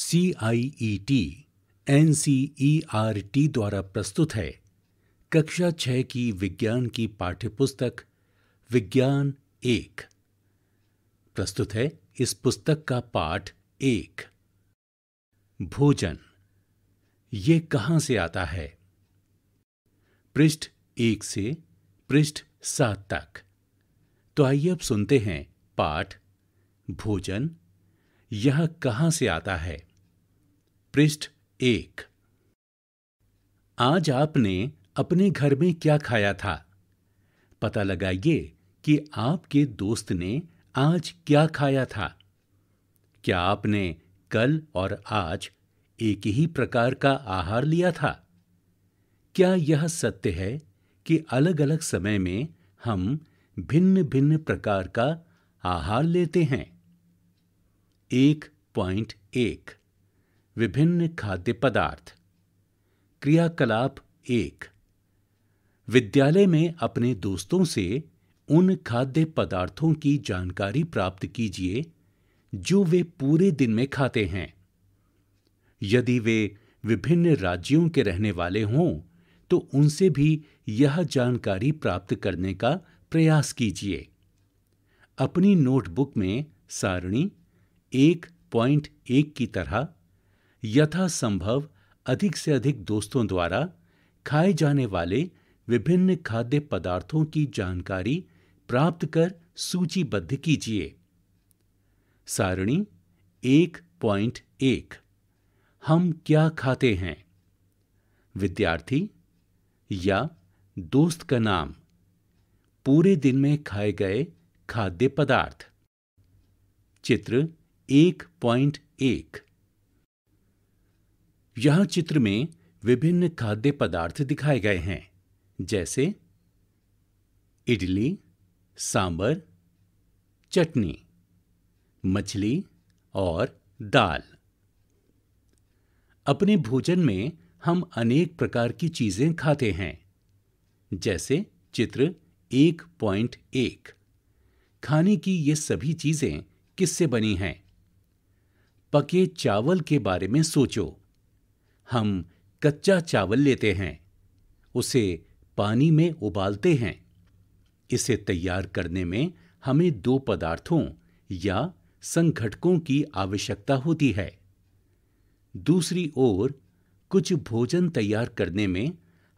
C I T N R T द्वारा प्रस्तुत है कक्षा छ की विज्ञान की पाठ्यपुस्तक विज्ञान एक प्रस्तुत है इस पुस्तक का पाठ एक भोजन ये कहां से आता है पृष्ठ एक से पृष्ठ सात तक तो आइए अब सुनते हैं पाठ भोजन यह कहां से आता है पृष्ठ एक आज आपने अपने घर में क्या खाया था पता लगाइए कि आपके दोस्त ने आज क्या खाया था क्या आपने कल और आज एक ही प्रकार का आहार लिया था क्या यह सत्य है कि अलग अलग समय में हम भिन्न भिन्न प्रकार का आहार लेते हैं एक पॉइंट एक विभिन्न खाद्य पदार्थ क्रियाकलाप एक विद्यालय में अपने दोस्तों से उन खाद्य पदार्थों की जानकारी प्राप्त कीजिए जो वे पूरे दिन में खाते हैं यदि वे विभिन्न राज्यों के रहने वाले हों तो उनसे भी यह जानकारी प्राप्त करने का प्रयास कीजिए अपनी नोटबुक में सारणी एक पॉइंट एक की तरह यथासंभव अधिक से अधिक दोस्तों द्वारा खाए जाने वाले विभिन्न खाद्य पदार्थों की जानकारी प्राप्त कर सूचीबद्ध कीजिए सारणी एक पॉइंट एक हम क्या खाते हैं विद्यार्थी या दोस्त का नाम पूरे दिन में खाए गए खाद्य पदार्थ चित्र एक पॉइंट एक यहां चित्र में विभिन्न खाद्य पदार्थ दिखाए गए हैं जैसे इडली सांबर चटनी मछली और दाल अपने भोजन में हम अनेक प्रकार की चीजें खाते हैं जैसे चित्र एक पॉइंट एक खाने की ये सभी चीजें किससे बनी हैं पके चावल के बारे में सोचो हम कच्चा चावल लेते हैं उसे पानी में उबालते हैं इसे तैयार करने में हमें दो पदार्थों या संघटकों की आवश्यकता होती है दूसरी ओर कुछ भोजन तैयार करने में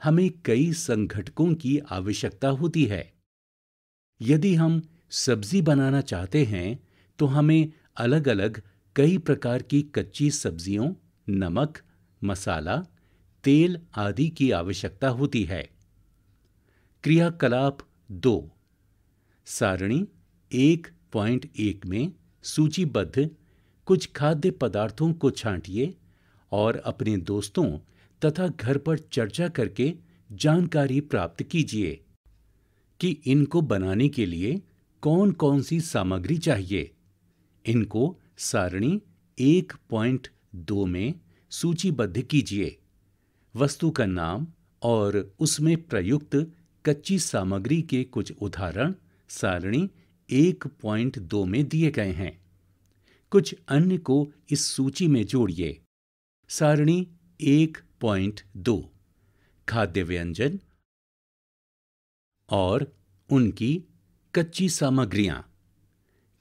हमें कई संघटकों की आवश्यकता होती है यदि हम सब्जी बनाना चाहते हैं तो हमें अलग अलग कई प्रकार की कच्ची सब्जियों नमक मसाला तेल आदि की आवश्यकता होती है क्रियाकलाप दो सारणी एक पॉइंट एक में सूचीबद्ध कुछ खाद्य पदार्थों को छांटिए और अपने दोस्तों तथा घर पर चर्चा करके जानकारी प्राप्त कीजिए कि इनको बनाने के लिए कौन कौन सी सामग्री चाहिए इनको सारणी एक पॉइंट दो में सूचीबद्ध कीजिए वस्तु का नाम और उसमें प्रयुक्त कच्ची सामग्री के कुछ उदाहरण सारणी एक पॉइंट दो में दिए गए हैं कुछ अन्य को इस सूची में जोड़िए सारणी एक पॉइंट दो खाद्य व्यंजन और उनकी कच्ची सामग्रियां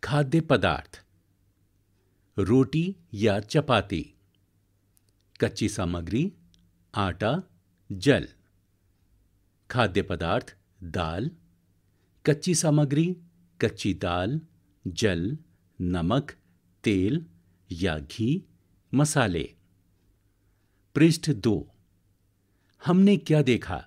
खाद्य पदार्थ रोटी या चपाती कच्ची सामग्री आटा जल खाद्य पदार्थ दाल कच्ची सामग्री कच्ची दाल जल नमक तेल या घी मसाले पृष्ठ दो हमने क्या देखा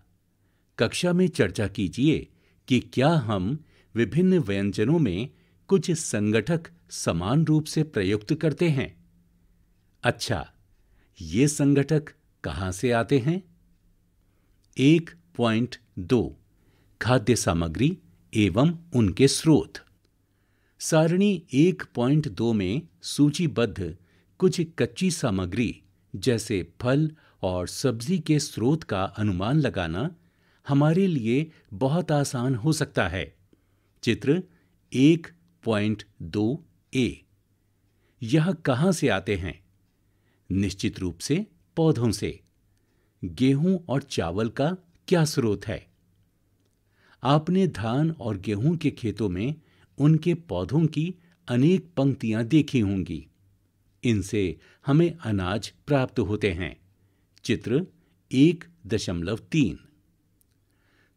कक्षा में चर्चा कीजिए कि क्या हम विभिन्न व्यंजनों में कुछ संगठक समान रूप से प्रयुक्त करते हैं अच्छा ये संगठक कहां से आते हैं एक पॉइंट दो खाद्य सामग्री एवं उनके स्रोत सारणी एक पॉइंट दो में सूचीबद्ध कुछ कच्ची सामग्री जैसे फल और सब्जी के स्रोत का अनुमान लगाना हमारे लिए बहुत आसान हो सकता है चित्र एक पॉइंट दो ए यह कहां से आते हैं निश्चित रूप से पौधों से गेहूं और चावल का क्या स्रोत है आपने धान और गेहूं के खेतों में उनके पौधों की अनेक पंक्तियां देखी होंगी इनसे हमें अनाज प्राप्त होते हैं चित्र एक दशमलव तीन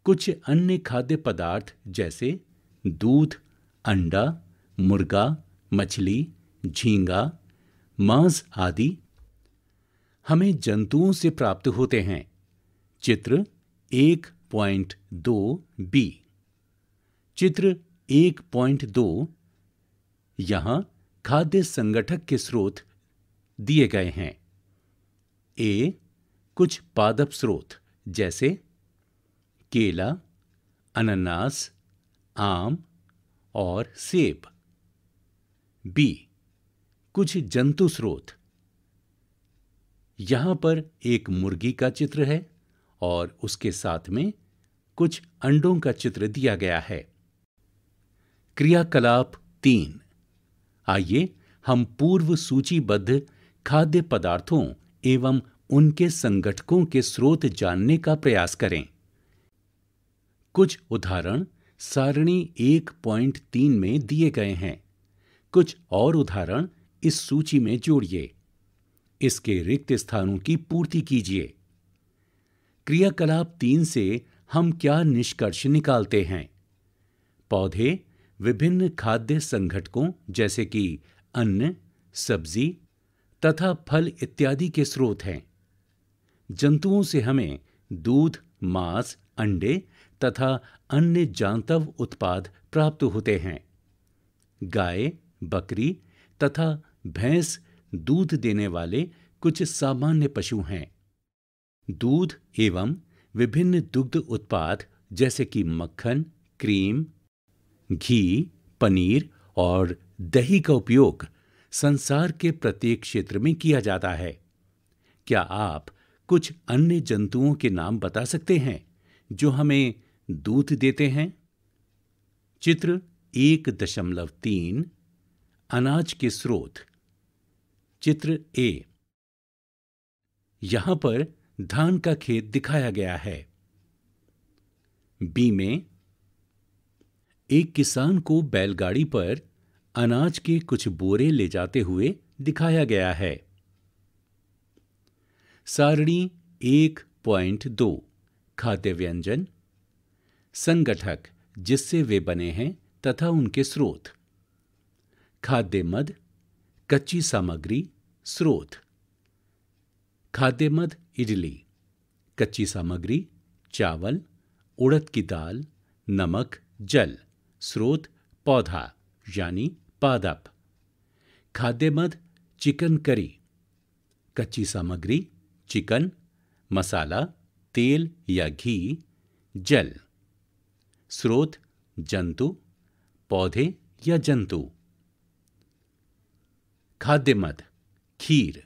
कुछ अन्य खाद्य पदार्थ जैसे दूध अंडा मुर्गा मछली झींगा मांस आदि हमें जंतुओं से प्राप्त होते हैं चित्र एक पॉइंट दो बी चित्र एक पॉइंट दो यहां खाद्य संगठक के स्रोत दिए गए हैं ए कुछ पादप स्रोत जैसे केला अनानास आम और सेब बी कुछ जंतु स्रोत यहां पर एक मुर्गी का चित्र है और उसके साथ में कुछ अंडों का चित्र दिया गया है क्रियाकलाप तीन आइए हम पूर्व सूचीबद्ध खाद्य पदार्थों एवं उनके संगठकों के स्रोत जानने का प्रयास करें कुछ उदाहरण सारणी एक पॉइंट तीन में दिए गए हैं कुछ और उदाहरण इस सूची में जोड़िए इसके रिक्त स्थानों की पूर्ति कीजिए क्रियाकलाप तीन से हम क्या निष्कर्ष निकालते हैं पौधे विभिन्न खाद्य संघटकों जैसे कि अन्न सब्जी तथा फल इत्यादि के स्रोत हैं जंतुओं से हमें दूध मांस अंडे तथा अन्य जांतव उत्पाद प्राप्त होते हैं गाय बकरी तथा भैंस दूध देने वाले कुछ सामान्य पशु हैं दूध एवं विभिन्न दुग्ध उत्पाद जैसे कि मक्खन क्रीम घी पनीर और दही का उपयोग संसार के प्रत्येक क्षेत्र में किया जाता है क्या आप कुछ अन्य जंतुओं के नाम बता सकते हैं जो हमें दूत देते हैं चित्र एक दशमलव तीन अनाज के स्रोत चित्र ए यहां पर धान का खेत दिखाया गया है बी में एक किसान को बैलगाड़ी पर अनाज के कुछ बोरे ले जाते हुए दिखाया गया है सारणी एक पॉइंट दो खाद्य व्यंजन संगठक जिससे वे बने हैं तथा उनके स्रोत खाद्य मद कच्ची सामग्री स्रोत खाद्य मद इडली कच्ची सामग्री चावल उड़द की दाल नमक जल स्रोत पौधा यानी पादप खाद्य मद चिकन करी कच्ची सामग्री चिकन मसाला तेल या घी जल स्रोत जंतु पौधे या जंतु खाद्य मद खीर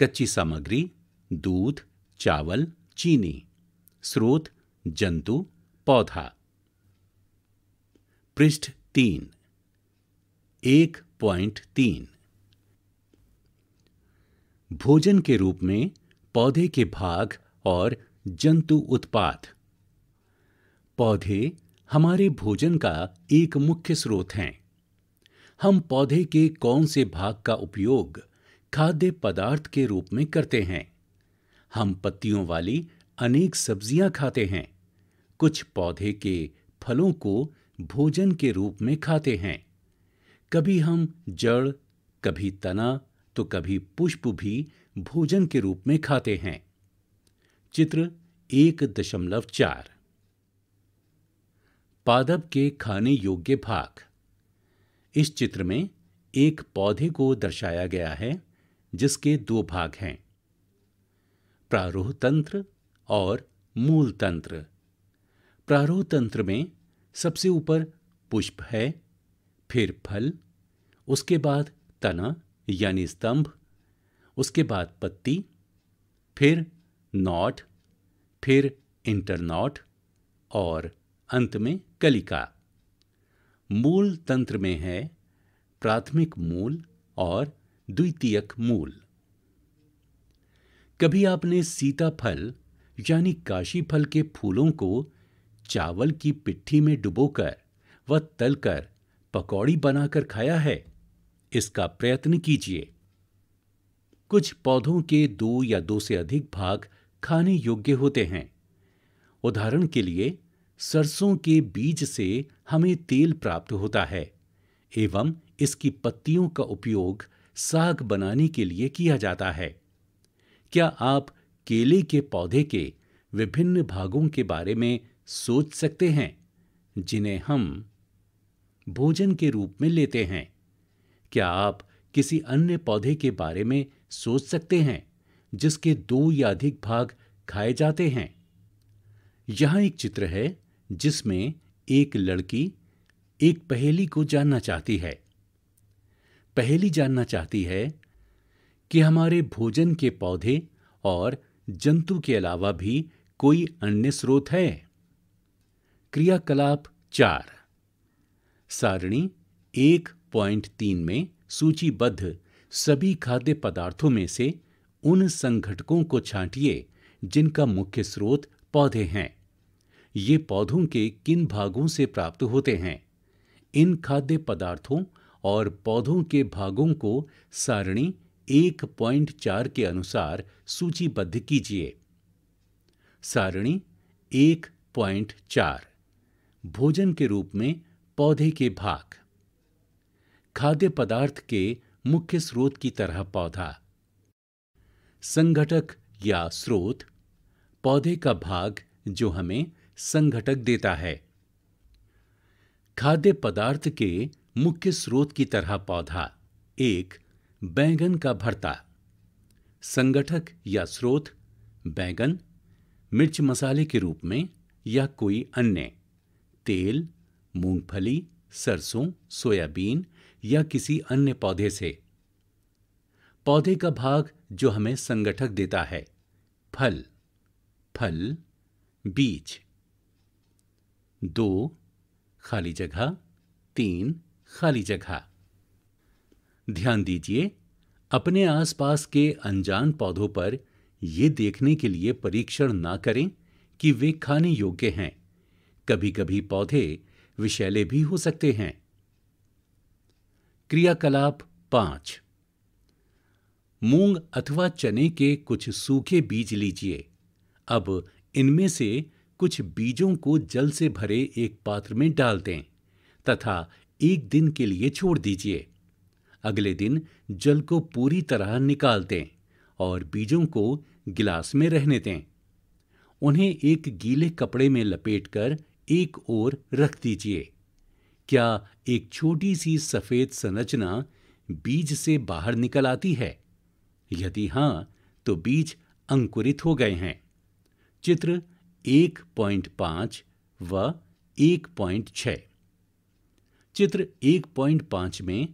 कच्ची सामग्री दूध चावल चीनी स्रोत जंतु पौधा पृष्ठ तीन एक पॉइंट तीन भोजन के रूप में पौधे के भाग और जंतु उत्पाद पौधे हमारे भोजन का एक मुख्य स्रोत हैं हम पौधे के कौन से भाग का उपयोग खाद्य पदार्थ के रूप में करते हैं हम पत्तियों वाली अनेक सब्जियां खाते हैं कुछ पौधे के फलों को भोजन के रूप में खाते हैं कभी हम जड़ कभी तना तो कभी पुष्प भी भोजन के रूप में खाते हैं चित्र एक दशमलव चार पादप के खाने योग्य भाग इस चित्र में एक पौधे को दर्शाया गया है जिसके दो भाग हैं प्रारोह तंत्र और मूल तंत्र प्रारोह तंत्र में सबसे ऊपर पुष्प है फिर फल उसके बाद तना यानी स्तंभ उसके बाद पत्ती फिर नॉट फिर इंटरनॉट और अंत में कलिका मूल तंत्र में है प्राथमिक मूल और द्वितीयक मूल कभी आपने सीताफल यानी काशी फल के फूलों को चावल की पिट्ठी में डुबोकर व तलकर पकौड़ी बनाकर खाया है इसका प्रयत्न कीजिए कुछ पौधों के दो या दो से अधिक भाग खाने योग्य होते हैं उदाहरण के लिए सरसों के बीज से हमें तेल प्राप्त होता है एवं इसकी पत्तियों का उपयोग साग बनाने के लिए किया जाता है क्या आप केले के पौधे के विभिन्न भागों के बारे में सोच सकते हैं जिन्हें हम भोजन के रूप में लेते हैं क्या आप किसी अन्य पौधे के बारे में सोच सकते हैं जिसके दो या अधिक भाग खाए जाते हैं यहां एक चित्र है जिसमें एक लड़की एक पहेली को जानना चाहती है पहेली जानना चाहती है कि हमारे भोजन के पौधे और जंतु के अलावा भी कोई अन्य स्रोत है क्रियाकलाप चार सारणी एक पॉइंट तीन में सूचीबद्ध सभी खाद्य पदार्थों में से उन संघटकों को छांटिए जिनका मुख्य स्रोत पौधे हैं ये पौधों के किन भागों से प्राप्त होते हैं इन खाद्य पदार्थों और पौधों के भागों को सारणी एक पॉइंट चार के अनुसार सूचीबद्ध कीजिए सारणी एक पॉइंट चार भोजन के रूप में पौधे के भाग खाद्य पदार्थ के मुख्य स्रोत की तरह पौधा संगठक या स्रोत पौधे का भाग जो हमें संघटक देता है खाद्य पदार्थ के मुख्य स्रोत की तरह पौधा एक बैंगन का भरता संगठक या स्रोत बैंगन मिर्च मसाले के रूप में या कोई अन्य तेल मूंगफली सरसों सोयाबीन या किसी अन्य पौधे से पौधे का भाग जो हमें संगठक देता है फल फल बीज दो खाली जगह तीन खाली जगह ध्यान दीजिए अपने आसपास के अनजान पौधों पर ये देखने के लिए परीक्षण ना करें कि वे खाने योग्य हैं कभी कभी पौधे विषैले भी हो सकते हैं क्रियाकलाप पांच मूंग अथवा चने के कुछ सूखे बीज लीजिए अब इनमें से कुछ बीजों को जल से भरे एक पात्र में डाल दें तथा एक दिन के लिए छोड़ दीजिए अगले दिन जल को पूरी तरह निकाल दें और बीजों को गिलास में रहने दें उन्हें एक गीले कपड़े में लपेटकर एक ओर रख दीजिए क्या एक छोटी सी सफ़ेद संरचना बीज से बाहर निकल आती है यदि हां तो बीज अंकुरित हो गए हैं चित्र एक पॉइंट पांच व एक पॉइंट छ चित्र एक पॉइंट पांच में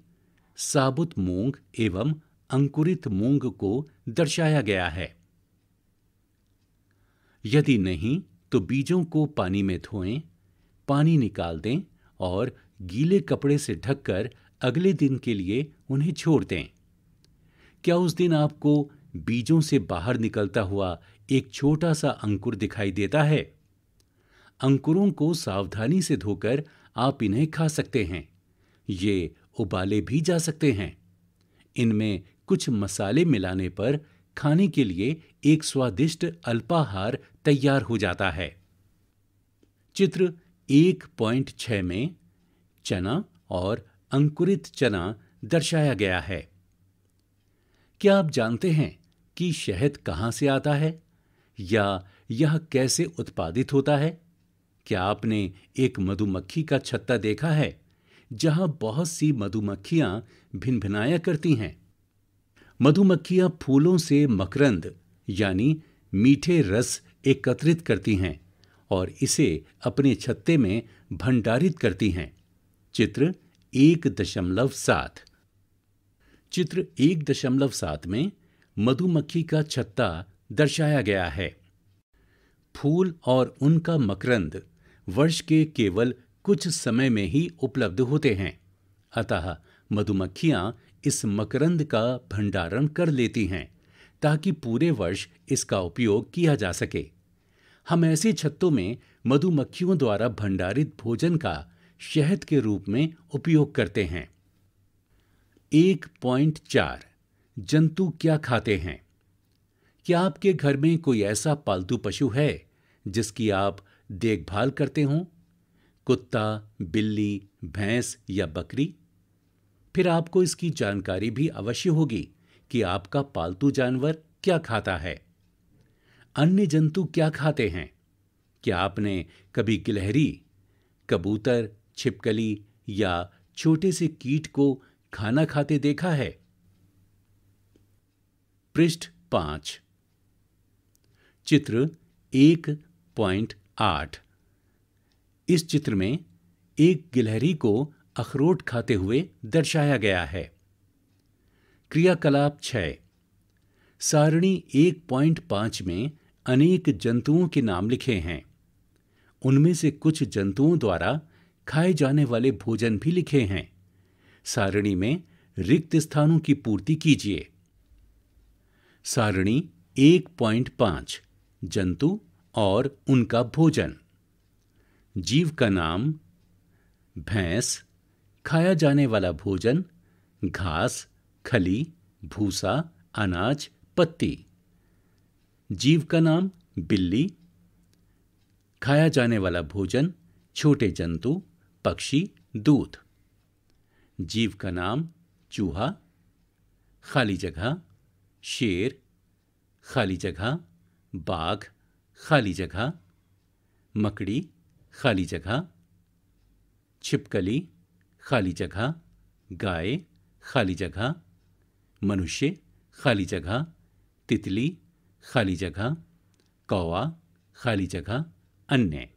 साबुत मूंग एवं अंकुरित मूंग को दर्शाया गया है यदि नहीं तो बीजों को पानी में धोएं पानी निकाल दें और गीले कपड़े से ढककर अगले दिन के लिए उन्हें छोड़ दें क्या उस दिन आपको बीजों से बाहर निकलता हुआ एक छोटा सा अंकुर दिखाई देता है अंकुरों को सावधानी से धोकर आप इन्हें खा सकते हैं ये उबाले भी जा सकते हैं इनमें कुछ मसाले मिलाने पर खाने के लिए एक स्वादिष्ट अल्पाहार तैयार हो जाता है चित्र 1.6 में चना और अंकुरित चना दर्शाया गया है क्या आप जानते हैं कि शहद कहां से आता है या यह कैसे उत्पादित होता है क्या आपने एक मधुमक्खी का छत्ता देखा है जहां बहुत सी मधुमक्खियां भिनाया करती हैं मधुमक्खियां फूलों से मकरंद यानी मीठे रस एकत्रित करती हैं और इसे अपने छत्ते में भंडारित करती हैं चित्र एक दशमलव सात चित्र एक दशमलव सात में मधुमक्खी का छत्ता दर्शाया गया है फूल और उनका मकरंद वर्ष के केवल कुछ समय में ही उपलब्ध होते हैं अतः मधुमक्खियां इस मकरंद का भंडारण कर लेती हैं ताकि पूरे वर्ष इसका उपयोग किया जा सके हम ऐसे छत्तों में मधुमक्खियों द्वारा भंडारित भोजन का शहद के रूप में उपयोग करते हैं एक पॉइंट चार जंतु क्या खाते हैं क्या आपके घर में कोई ऐसा पालतू पशु है जिसकी आप देखभाल करते हों कुत्ता बिल्ली भैंस या बकरी फिर आपको इसकी जानकारी भी अवश्य होगी कि आपका पालतू जानवर क्या खाता है अन्य जंतु क्या खाते हैं क्या आपने कभी गिलहरी कबूतर छिपकली या छोटे से कीट को खाना खाते देखा है पृष्ठ पांच चित्र एक पॉइंट आठ इस चित्र में एक गिलहरी को अखरोट खाते हुए दर्शाया गया है क्रियाकलाप छः सारणी एक पॉइंट पांच में अनेक जंतुओं के नाम लिखे हैं उनमें से कुछ जंतुओं द्वारा खाए जाने वाले भोजन भी लिखे हैं सारणी में रिक्त स्थानों की पूर्ति कीजिए सारणी एक पॉइंट पांच जंतु और उनका भोजन जीव का नाम भैंस खाया जाने वाला भोजन घास खली भूसा अनाज पत्ती जीव का नाम बिल्ली खाया जाने वाला भोजन छोटे जंतु पक्षी दूध जीव का नाम चूहा खाली जगह शेर खाली जगह बाघ खाली जगह मकड़ी खाली जगह छिपकली खाली जगह गाय खाली जगह मनुष्य खाली जगह तितली खाली जगह कौवा खाली जगह अन्य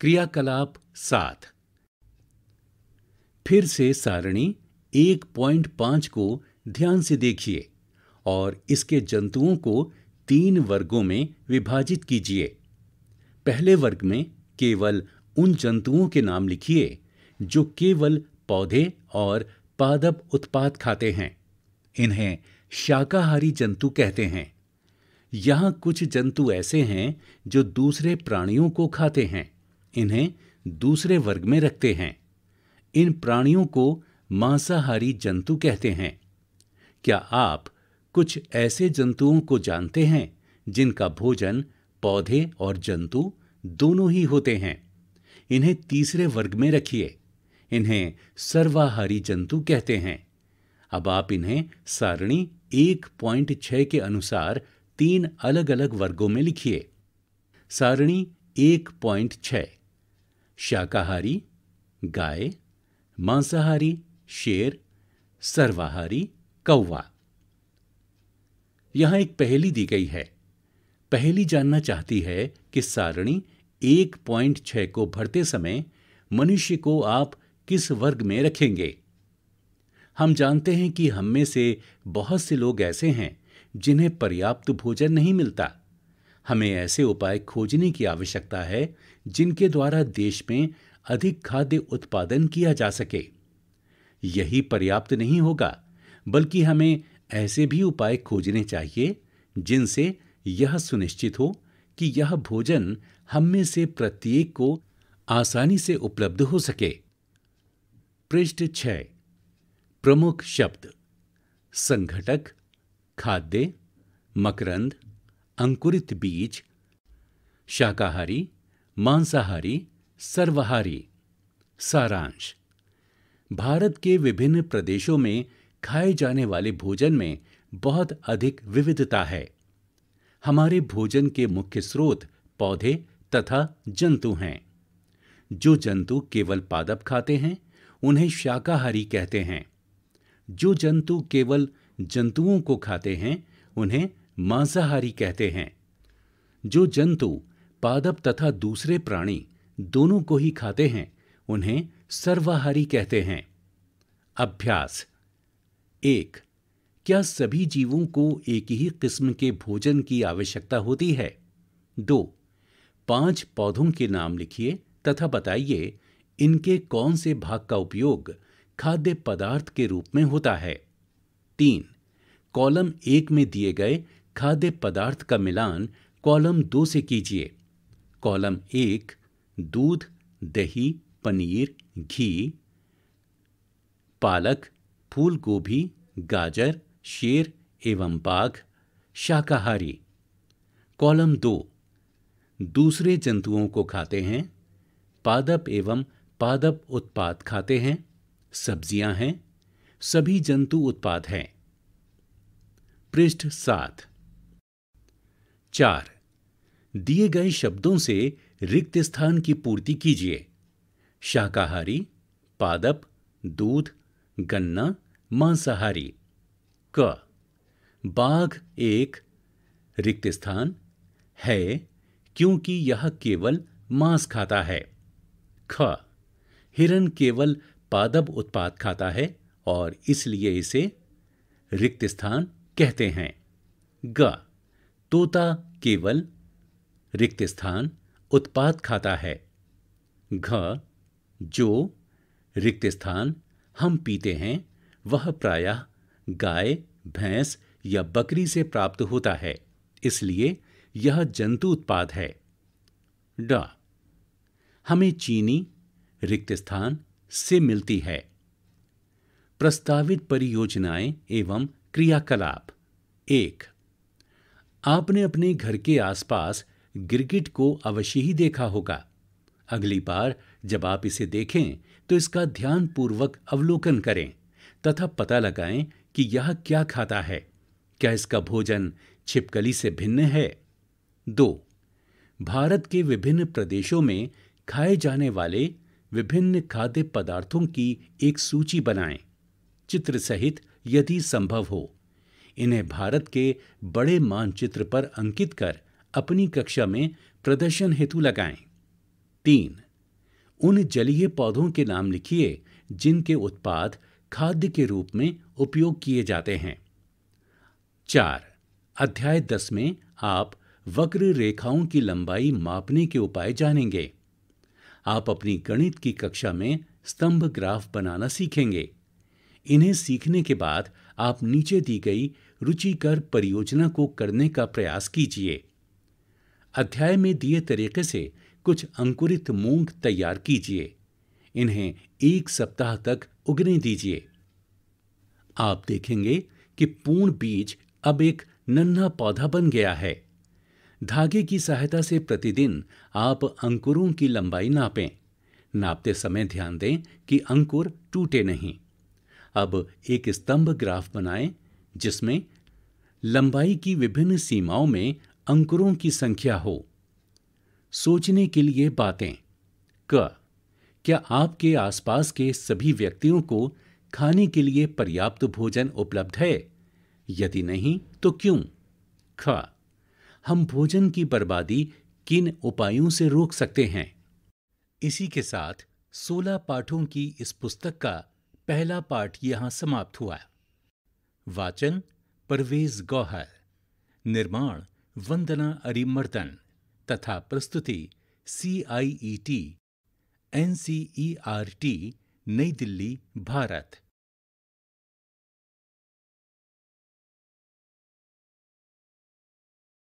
क्रियाकलाप सात फिर से सारणी एक पॉइंट पांच को ध्यान से देखिए और इसके जंतुओं को तीन वर्गों में विभाजित कीजिए पहले वर्ग में केवल उन जंतुओं के नाम लिखिए जो केवल पौधे और पादप उत्पाद खाते हैं इन्हें शाकाहारी जंतु कहते हैं यहां कुछ जंतु ऐसे हैं जो दूसरे प्राणियों को खाते हैं इन्हें दूसरे वर्ग में रखते हैं इन प्राणियों को मांसाहारी जंतु कहते हैं क्या आप कुछ ऐसे जंतुओं को जानते हैं जिनका भोजन पौधे और जंतु दोनों ही होते हैं इन्हें तीसरे वर्ग में रखिए इन्हें सर्वाहारी जंतु कहते हैं अब आप इन्हें सारणी एक पॉइंट छः के अनुसार तीन अलग अलग वर्गों में लिखिए सारणी एक पॉइंट छः शाकाहारी गाय मांसाहारी शेर सर्वाहारी कौवा यहां एक पहेली दी गई है पहेली जानना चाहती है कि सारणी एक पॉइंट छह को भरते समय मनुष्य को आप किस वर्ग में रखेंगे हम जानते हैं कि हम में से बहुत से लोग ऐसे हैं जिन्हें पर्याप्त भोजन नहीं मिलता हमें ऐसे उपाय खोजने की आवश्यकता है जिनके द्वारा देश में अधिक खाद्य उत्पादन किया जा सके यही पर्याप्त नहीं होगा बल्कि हमें ऐसे भी उपाय खोजने चाहिए जिनसे यह सुनिश्चित हो कि यह भोजन हम में से प्रत्येक को आसानी से उपलब्ध हो सके पृष्ठ छ प्रमुख शब्द संघटक खाद्य मकरंद अंकुरित बीज शाकाहारी मांसाहारी सर्वहारी सारांश भारत के विभिन्न प्रदेशों में खाए जाने वाले भोजन में बहुत अधिक विविधता है हमारे भोजन के मुख्य स्रोत पौधे तथा जंतु हैं जो जंतु केवल पादप खाते हैं उन्हें शाकाहारी कहते हैं जो जंतु केवल जंतुओं को खाते हैं उन्हें मांसाहारी कहते हैं जो जंतु पादप तथा दूसरे प्राणी दोनों को ही खाते हैं उन्हें सर्वाहारी कहते हैं अभ्यास एक क्या सभी जीवों को एक ही किस्म के भोजन की आवश्यकता होती है दो पांच पौधों के नाम लिखिए तथा बताइए इनके कौन से भाग का उपयोग खाद्य पदार्थ के रूप में होता है तीन कॉलम एक में दिए गए खाद्य पदार्थ का मिलान कॉलम दो से कीजिए कॉलम एक दूध दही पनीर घी पालक फूल गोभी गाजर शेर एवं बाघ शाकाहारी कॉलम दो दूसरे जंतुओं को खाते हैं पादप एवं पादप उत्पाद खाते हैं सब्जियां हैं सभी जंतु उत्पाद हैं पृष्ठ सात चार दिए गए शब्दों से रिक्त स्थान की पूर्ति कीजिए शाकाहारी पादप दूध गन्ना मांसाहारी क बाघ एक रिक्त स्थान है क्योंकि यह केवल मांस खाता है ख हिरण केवल पादब उत्पाद खाता है और इसलिए इसे रिक्त स्थान कहते हैं ग तोता केवल रिक्त स्थान उत्पाद खाता है घ जो रिक्त स्थान हम पीते हैं वह प्रायः गाय भैंस या बकरी से प्राप्त होता है इसलिए यह जंतु उत्पाद है ड हमें चीनी रिक्त स्थान से मिलती है प्रस्तावित परियोजनाएं एवं क्रियाकलाप एक आपने अपने घर के आसपास गिरगिट को अवश्य ही देखा होगा अगली बार जब आप इसे देखें तो इसका ध्यानपूर्वक अवलोकन करें तथा पता लगाएं कि यह क्या खाता है क्या इसका भोजन छिपकली से भिन्न है दो भारत के विभिन्न प्रदेशों में खाए जाने वाले विभिन्न खाद्य पदार्थों की एक सूची बनाएं चित्र सहित यदि संभव हो इन्हें भारत के बड़े मानचित्र पर अंकित कर अपनी कक्षा में प्रदर्शन हेतु लगाएं तीन उन जलीय पौधों के नाम लिखिए जिनके उत्पाद खाद्य के रूप में उपयोग किए जाते हैं चार अध्याय दस में आप वक्र रेखाओं की लंबाई मापने के उपाय जानेंगे आप अपनी गणित की कक्षा में स्तंभ ग्राफ बनाना सीखेंगे इन्हें सीखने के बाद आप नीचे दी गई रुचिकर परियोजना को करने का प्रयास कीजिए अध्याय में दिए तरीके से कुछ अंकुरित मूंग तैयार कीजिए इन्हें एक सप्ताह तक उगने दीजिए आप देखेंगे कि पूर्ण बीज अब एक नन्हा पौधा बन गया है धागे की सहायता से प्रतिदिन आप अंकुरों की लंबाई नापें नापते समय ध्यान दें कि अंकुर टूटे नहीं अब एक स्तंभ ग्राफ बनाएं जिसमें लंबाई की विभिन्न सीमाओं में अंकुरों की संख्या हो सोचने के लिए बातें क क्या आपके आसपास के सभी व्यक्तियों को खाने के लिए पर्याप्त भोजन उपलब्ध है यदि नहीं तो क्यों ख हम भोजन की बर्बादी किन उपायों से रोक सकते हैं इसी के साथ 16 पाठों की इस पुस्तक का पहला पाठ यहां समाप्त हुआ वाचन परवेज गौहर निर्माण वंदना अरिमर्दन तथा प्रस्तुति सी आई ई टी एन नई दिल्ली भारत